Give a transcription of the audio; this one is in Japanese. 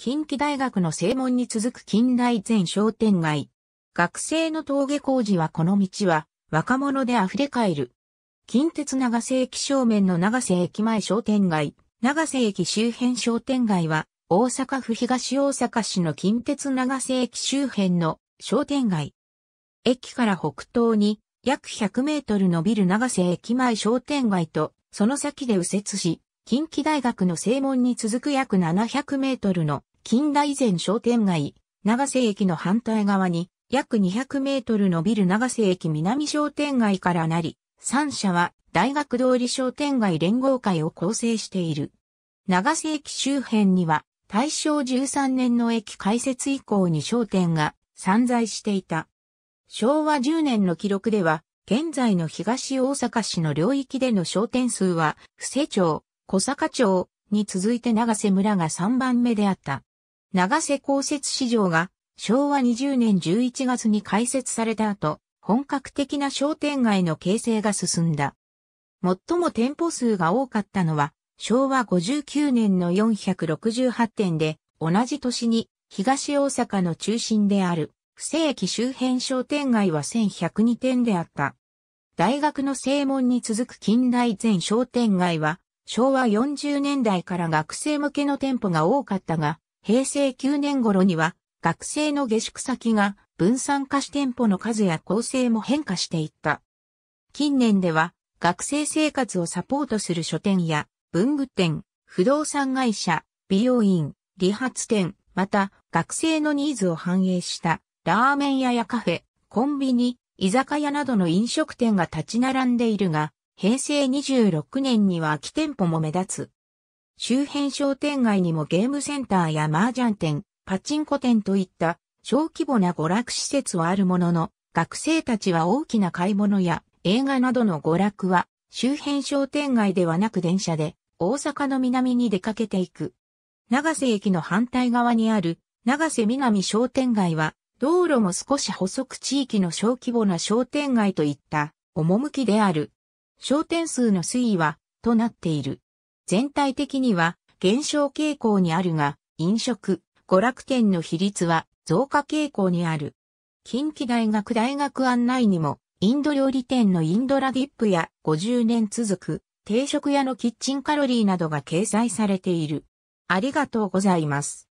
近畿大学の正門に続く近代前商店街。学生の峠工事はこの道は若者で溢れ返る。近鉄長瀬駅正面の長瀬駅前商店街、長瀬駅周辺商店街は大阪府東大阪市の近鉄長瀬駅周辺の商店街。駅から北東に約100メートル伸びる長瀬駅前商店街と、その先で右折し、近畿大学の正門に続く約700メートルの近代前商店街、長瀬駅の反対側に、約200メートルのビル長瀬駅南商店街からなり、3社は大学通り商店街連合会を構成している。長瀬駅周辺には、大正13年の駅開設以降に商店が散在していた。昭和10年の記録では、現在の東大阪市の領域での商店数は、布施町、小坂町に続いて長瀬村が3番目であった。長瀬公設市場が昭和20年11月に開設された後、本格的な商店街の形成が進んだ。最も店舗数が多かったのは昭和59年の468店で、同じ年に東大阪の中心である、不正駅周辺商店街は1102店であった。大学の正門に続く近代全商店街は、昭和40年代から学生向けの店舗が多かったが、平成9年頃には学生の下宿先が分散化し店舗の数や構成も変化していった。近年では学生生活をサポートする書店や文具店、不動産会社、美容院、理髪店、また学生のニーズを反映したラーメン屋やカフェ、コンビニ、居酒屋などの飲食店が立ち並んでいるが、平成26年には空き店舗も目立つ。周辺商店街にもゲームセンターや麻雀店、パチンコ店といった小規模な娯楽施設はあるものの、学生たちは大きな買い物や映画などの娯楽は周辺商店街ではなく電車で大阪の南に出かけていく。長瀬駅の反対側にある長瀬南商店街は道路も少し細く地域の小規模な商店街といった趣である。商店数の推移はとなっている。全体的には減少傾向にあるが、飲食、娯楽店の比率は増加傾向にある。近畿大学大学案内にも、インド料理店のインドラディップや50年続く定食屋のキッチンカロリーなどが掲載されている。ありがとうございます。